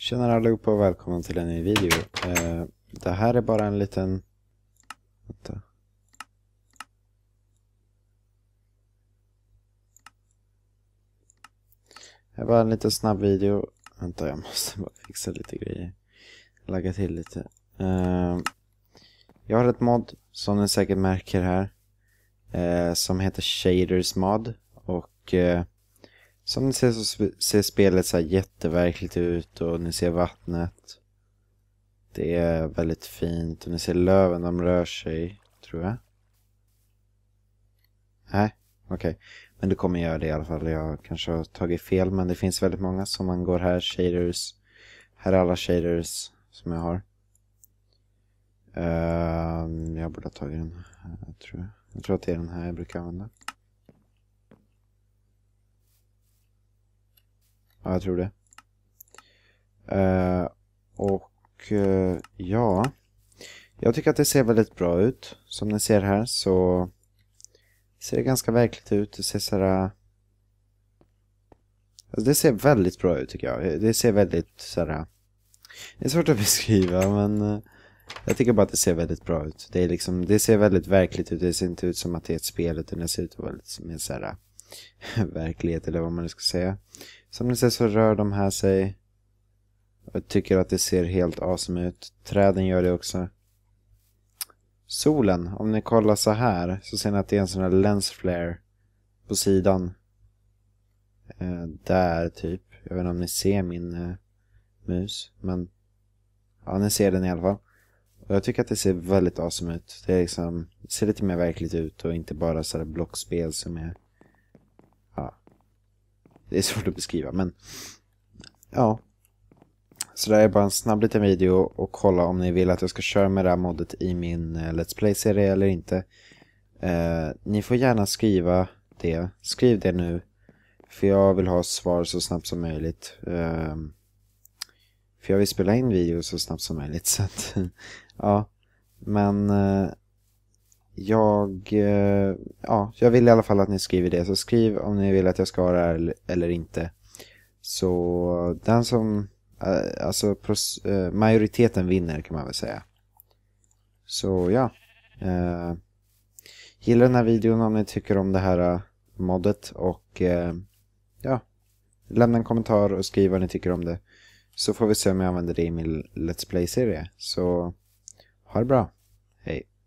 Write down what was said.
Tjena allihopa och välkomna till en ny video. Eh, det här är bara en liten... Vänta. Det är bara en liten snabb video. Vänta, jag måste bara fixa lite grejer. Lägga till lite. Eh, jag har ett mod, som ni säkert märker här. Eh, som heter Shaders Mod. Och som ni ser så ser spelet så här jätteverkligt ut och ni ser vattnet. Det är väldigt fint och ni ser löven de rör sig, tror jag. Nej, okej. Okay. Men du kommer göra det i alla fall. Jag kanske har tagit fel, men det finns väldigt många som man går här. Shaders. Här är alla shaders som jag har. Uh, jag borde ha tagit den här, tror jag. Jag tror att det är den här jag brukar använda. jag tror det. Uh, och uh, ja, jag tycker att det ser väldigt bra ut. Som ni ser här så ser det ganska verkligt ut. Det ser sådär... Alltså, det ser väldigt bra ut tycker jag. Det ser väldigt sådär... Det är svårt att beskriva men eh, jag tycker bara att det ser väldigt bra ut. Det, är liksom, det ser väldigt verkligt ut. Det ser inte ut som att det är ett spel utan det ser ut väldigt som en sådär verklighet eller vad man nu ska säga. Som ni ser så rör de här sig. Jag tycker att det ser helt awesome ut. Träden gör det också. Solen, om ni kollar så här så ser ni att det är en sån här lens flare på sidan. Eh, där typ. Jag vet inte om ni ser min eh, mus, men ja, ni ser den i alla fall. Och jag tycker att det ser väldigt awesome ut. Det, är liksom, det ser lite mer verkligt ut och inte bara så blockspel som är det är svårt att beskriva, men ja. Så det här är bara en snabb liten video och kolla om ni vill att jag ska köra med det här modet i min eh, Let's Play-serie eller inte. Eh, ni får gärna skriva det. Skriv det nu. För jag vill ha svar så snabbt som möjligt. Eh, för jag vill spela in video så snabbt som möjligt. Så att, ja. Men eh, jag, eh, ja, jag vill i alla fall att ni skriver det. Så skriv om ni vill att jag ska ha det här eller inte. Så den som, eh, alltså eh, majoriteten vinner kan man väl säga. Så ja. Eh, gilla den här videon om ni tycker om det här moddet och ja, lämna en kommentar och skriv vad ni tycker om det. Så får vi se om jag använder det i min Let's Play-serie. Så ha det bra. Hej.